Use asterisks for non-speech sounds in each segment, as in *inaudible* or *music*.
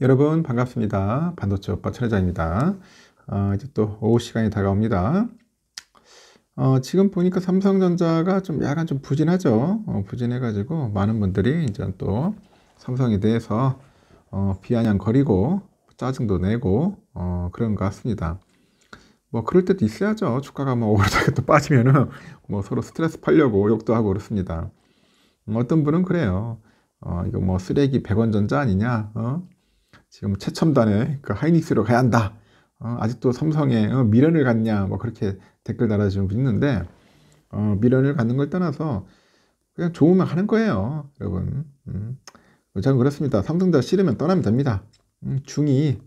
여러분 반갑습니다. 반도체 오빠 천혜자입니다. 어, 이제 또 오후 시간이 다가옵니다. 어, 지금 보니까 삼성전자가 좀 약간 좀 부진하죠. 어, 부진해가지고 많은 분들이 이제 또 삼성에 대해서 어, 비아냥거리고 짜증도 내고 어, 그런 것 같습니다. 뭐 그럴 때도 있어야죠. 주가가 뭐 오르다가 또 빠지면은 뭐 서로 스트레스 팔려고 욕도 하고 그렇습니다. 음, 어떤 분은 그래요. 어, 이거 뭐 쓰레기 100원 전자 아니냐? 어? 지금 최첨단의 그 하이닉스로 가야 한다. 어, 아직도 삼성에 어, 미련을 갖냐 뭐 그렇게 댓글 달아주는 분 있는데 어, 미련을 갖는 걸 떠나서 그냥 좋으면 하는 거예요, 여러분. 음. 저는 그렇습니다. 삼성도 싫으면 떠나면 됩니다. 음, 중이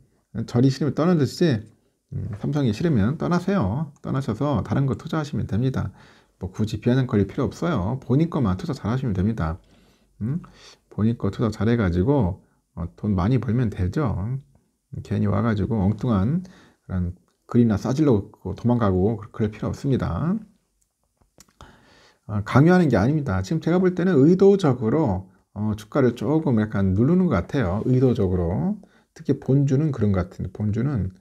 저리 싫으면 떠나듯이 음, 삼성이 싫으면 떠나세요. 떠나셔서 다른 거 투자하시면 됩니다. 뭐 굳이 비아냥거릴 필요 없어요. 본인 거만 투자 잘하시면 됩니다. 음? 본인 거 투자 잘해가지고 어, 돈 많이 벌면 되죠. 괜히 와가지고 엉뚱한 그런 글이나 싸질러고 도망가고 그럴 필요 없습니다. 어, 강요하는 게 아닙니다. 지금 제가 볼 때는 의도적으로 어, 주가를 조금 약간 누르는 것 같아요. 의도적으로. 특히 본주는 그런 것 같은데, 본주는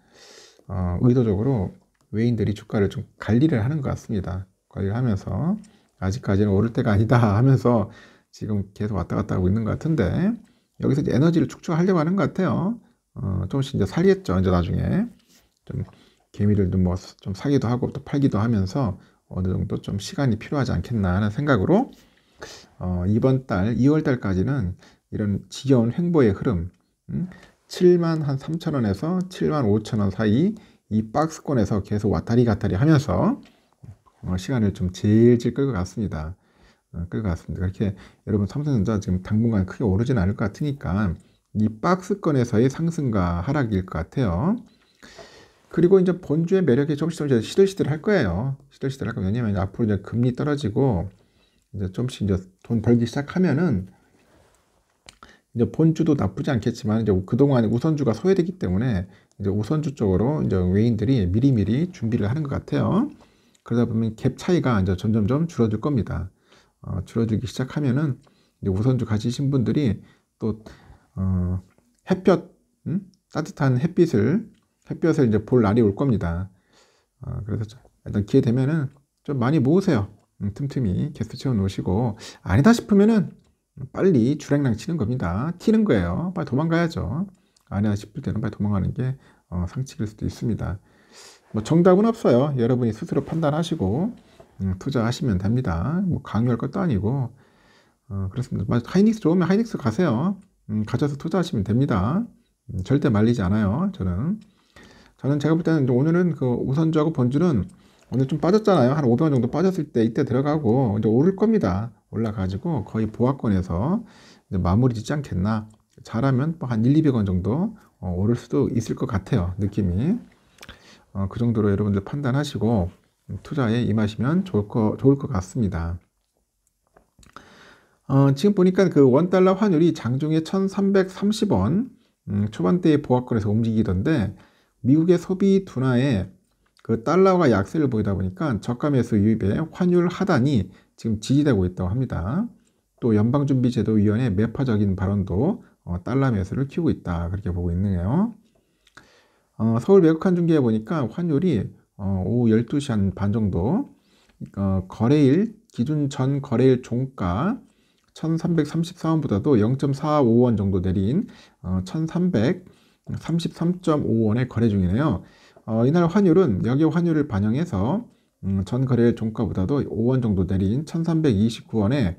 어, 의도적으로 외인들이 주가를 좀 관리를 하는 것 같습니다. 관리를 하면서 아직까지는 오를 때가 아니다 하면서 지금 계속 왔다 갔다 하고 있는 것 같은데 여기서 이제 에너지를 축적하려고 하는 것 같아요. 어, 조금씩 이제 살겠죠. 이제 나중에 좀 개미들도 뭐좀 사기도 하고 또 팔기도 하면서 어느 정도 좀 시간이 필요하지 않겠나 하는 생각으로 어, 이번 달 2월 달까지는 이런 지겨운 횡보의 흐름 음? 7만 한 3천 원에서 7만 5천 원 사이 이 박스권에서 계속 왔다리 갔다리 하면서 어, 시간을 좀 질질 끌것 같습니다. 끌것 아, 같습니다. 이렇게 여러분 삼성전자 지금 당분간 크게 오르지는 않을 것 같으니까 이 박스권에서의 상승과 하락일 것 같아요. 그리고 이제 본주의 매력이 조금씩 조금씩 시들시들 할 거예요. 시들시들 할 거예요. 왜냐면 앞으로 이제 금리 떨어지고 이제 조금씩 이제 돈 벌기 시작하면은 이제 본주도 나쁘지 않겠지만 이제 그동안 우선주가 소외되기 때문에 이제 우선주 쪽으로 이제 외인들이 미리미리 준비를 하는 것 같아요. 그러다 보면 갭 차이가 이제 점점점 줄어들 겁니다. 어, 줄어들기 시작하면은 우선주 가지신 분들이 또 어, 햇볕 음? 따뜻한 햇빛을 햇볕을 이제 볼 날이 올 겁니다. 어, 그래서 일단 기회 되면은 좀 많이 모으세요. 음, 틈틈이 개수 채워 놓으시고 아니다 싶으면은 빨리 주랭랑 치는 겁니다. 튀는 거예요. 빨리 도망가야죠. 아니다 싶을 때는 빨리 도망가는 게 어, 상식일 수도 있습니다. 뭐 정답은 없어요. 여러분이 스스로 판단하시고 음, 투자하시면 됩니다. 뭐 강요할 것도 아니고 어, 그렇습니다. 하이닉스 좋으면 하이닉스 가세요. 음, 가져서 투자하시면 됩니다. 음, 절대 말리지 않아요. 저는 저는 제가 볼 때는 오늘은 그 우선주하고 본주는 오늘 좀 빠졌잖아요. 한 500원 정도 빠졌을 때 이때 들어가고 이제 오를 겁니다. 올라가지고 거의 보합권에서 마무리 짓지 않겠나. 잘하면 뭐 한 1, 200원 정도 어, 오를 수도 있을 것 같아요. 느낌이. 어, 그 정도로 여러분들 판단하시고 투자에 임하시면 좋을 거 좋을 것 같습니다. 어, 지금 보니까 그 원달러 환율이 장중에 1330원 음, 초반대의 보합권에서 움직이던데 미국의 소비 둔화에 그 달러가 약세를 보이다 보니까 저가 매수 유입에 환율 하단이 지금 지지되고 있다고 합니다. 또 연방준비제도위원회 매파적인 발언도 어, 달러 매수를 키우고 있다 그렇게 보고 있네요. 어, 서울 외국환 중계에 보니까 환율이 어, 오후 12시 한 반 정도 어, 거래일 기준 전 거래일 종가 1334원보다도 0.45원 정도 내린 어, 1 3 3 3 5원의 거래 중이네요. 어, 이날 환율은 여기 환율을 반영해서 음, 전 거래일 종가보다도 5원 정도 내린 1329원에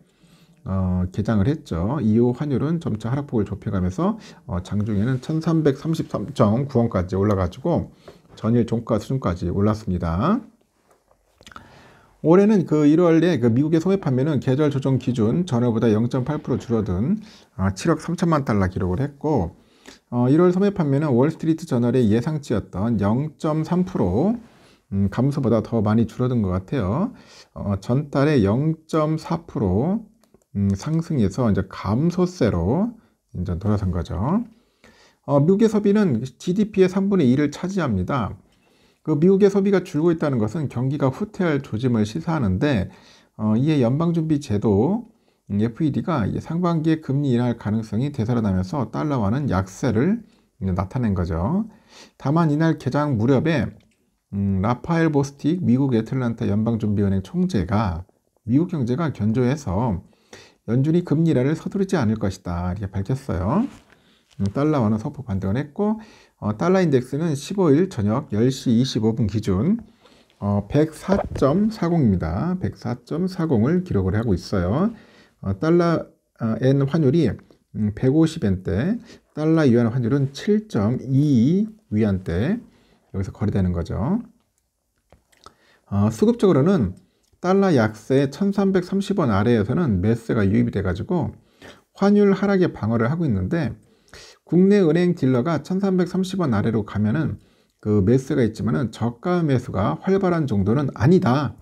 어, 개장을 했죠. 이후 환율은 점차 하락폭을 좁혀가면서 어, 장중에는 1333.9원까지 올라가지고 전일 종가 수준까지 올랐습니다. 올해는 그 1월에 그 미국의 소매 판매는 계절 조정 기준 전월보다 0.8% 줄어든 7억 아, 3천만 달러 기록을 했고 어, 1월 소매 판매는 월스트리트 저널의 예상치였던 0.3% 음, 감소보다 더 많이 줄어든 것 같아요. 어, 전달에 0.4% 음, 상승해서 이제 감소세로 이제 돌아선 거죠. 어, 미국의 소비는 GDP의 3분의 1을 차지합니다. 그 미국의 소비가 줄고 있다는 것은 경기가 후퇴할 조짐을 시사하는데 어, 이에 연방준비제도 FED가 음, 상반기에 금리 인하할 가능성이 되살아나면서 달러와는 약세를 나타낸 거죠. 다만 이날 개장 무렵에 음, 라파엘 보스틱 미국 애틀란타 연방준비은행 총재가 미국 경제가 견조해서 연준이 금리 인하를 서두르지 않을 것이다 이렇게 밝혔어요. 음, 달러와는 서포 반등을 했고 어, 달러 인덱스는 15일 저녁 10시 25분 기준 어, 104.40입니다. 104.40을 기록을 하고 있어요. 어, 달러 어, 엔 환율이 150엔대, 음, 달러 위안 환율은 7.22 위안대 여기서 거래되는 거죠. 어, 수급적으로는 달러 약세 1330원 아래에서는 매스가 유입이 돼가지고 환율 하락에 방어를 하고 있는데 국내 은행 딜러가 1330원 아래로 가면은 그 매수가 있지만은 저가 매수가 활발한 정도는 아니다.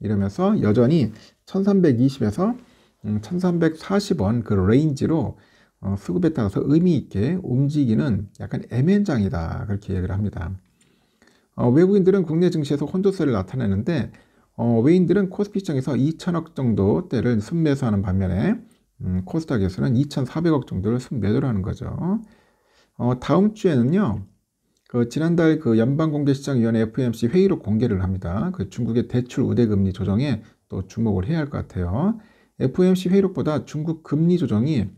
이러면서 여전히 1320에서 1340원 음, 그 레인지로 어, 수급에 따라서 의미 있게 움직이는 약간 애매장이다 그렇게 얘기를 합니다. 어, 외국인들은 국내 증시에서 혼조세를 나타내는데 어, 외인들은 코스피 시장에서 2천억 정도 대를 순매수하는 반면에 음, 코스닥에서는 2,400억 정도를 순매도를 하는 거죠. 어, 다음 주에는요. 그 지난달 그 연방공개시장위원회 FMC 회의로 공개를 합니다. 그 중국의 대출 우대금리 조정에 또 주목을 해야 할 것 같아요. FMC 회의록보다 중국 금리 조정이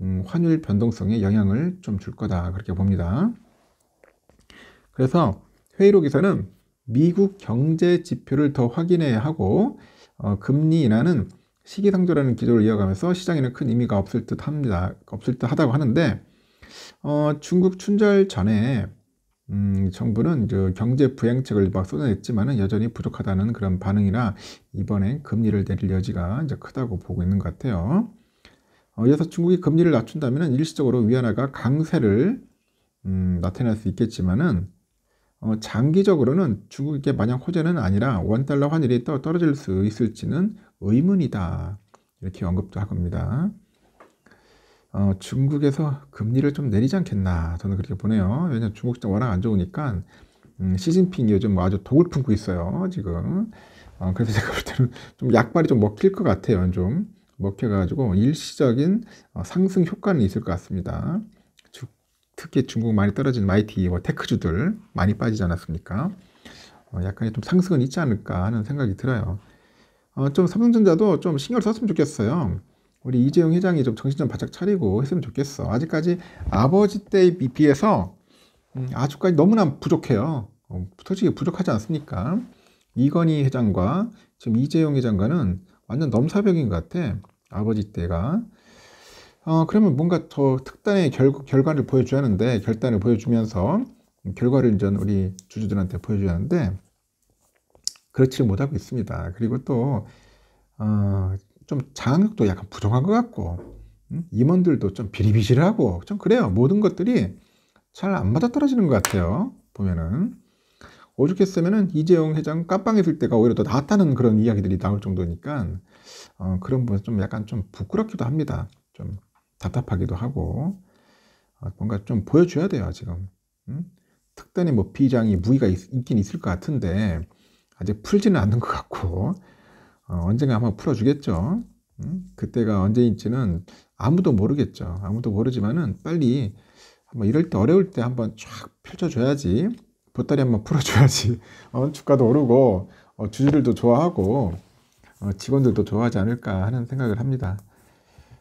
음, 환율 변동성에 영향을 좀 줄 거다 그렇게 봅니다. 그래서 회의록에서는 미국 경제 지표를 더 확인해야 하고 어, 금리 인하는 시기상조라는 기조를 이어가면서 시장에는 큰 의미가 없을 듯 합니다. 없을 듯 하다고 하는데 어, 중국 춘절 전에 음, 정부는 경제 부양책을 막 쏟아냈지만은 여전히 부족하다는 그런 반응이라 이번엔 금리를 내릴 여지가 이제 크다고 보고 있는 것 같아요. 어, 이어서 중국이 금리를 낮춘다면 은 일시적으로 위안화가 강세를 음, 나타낼 수 있겠지만은 어, 장기적으로는 중국에게 마냥 호재는 아니라 원달러 환율이 또 떨어질 수 있을지는 의문이다. 이렇게 언급도 합니다. 어, 중국에서 금리를 좀 내리지 않겠나 저는 그렇게 보네요. 왜냐하면 중국 시장 워낙 안 좋으니까 음, 시진핑이 요즘 아주 독을 품고 있어요. 지금 어, 그래서 제가 볼 때는 좀 약발이 좀 먹힐 것 같아요. 좀 먹혀가지고 일시적인 어, 상승 효과는 있을 것 같습니다. 특히 중국 많이 떨어진 y t 뭐 테크주들 많이 빠지지 않았습니까? 어, 약간의 좀 상승은 있지 않을까 하는 생각이 들어요. 어, 좀 삼성전자도 좀 신경 썼으면 좋겠어요. 우리 이재용 회장이 좀 정신 좀 바짝 차리고 했으면 좋겠어. 아직까지 아버지 때에 비해서 음, 아직까지 너무나 부족해요. 어, 솔직히 부족하지 않습니까? 이건희 회장과 지금 이재용 회장과는 완전 넘사벽인 것 같아. 아버지 때가. 어, 그러면 뭔가 더 특단의 결, 결과를 보여줘야 하는데 결단을 보여주면서 결과를 이제 우리 주주들한테 보여줘야 하는데 그렇지 못하고 있습니다. 그리고 또 어, 좀 장악력도 약간 부족한 것 같고 음? 임원들도 좀 비리비실하고 좀 그래요. 모든 것들이 잘 안 맞아떨어지는 것 같아요. 보면은 오죽했으면은 이재용 회장 깜빵에 있을 때가 오히려 더 낫다는 그런 이야기들이 나올 정도니까 어, 그런 부분 좀 약간 좀 부끄럽기도 합니다. 좀 답답하기도 하고 어, 뭔가 좀 보여줘야 돼요 지금 음? 특단의 뭐 비장이 무기가 있, 긴 있을 것 같은데 아직 풀지는 않는 것 같고 어, 언젠가 한번 풀어주겠죠 음? 그때가 언제인지는 아무도 모르겠죠 아무도 모르지만은 빨리 한번 이럴 때 어려울 때 한번 쫙 펼쳐줘야지 보따리 한번 풀어줘야지 *laughs* 어, 주가도 오르고 어, 주주들도 좋아하고 어, 직원들도 좋아하지 않을까 하는 생각을 합니다.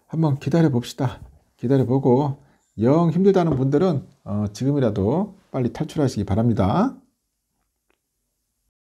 한번 기다려 봅시다. 기다려 보고 영 힘들다는 분들은 어, 지금이라도 빨리 탈출하시기 바랍니다.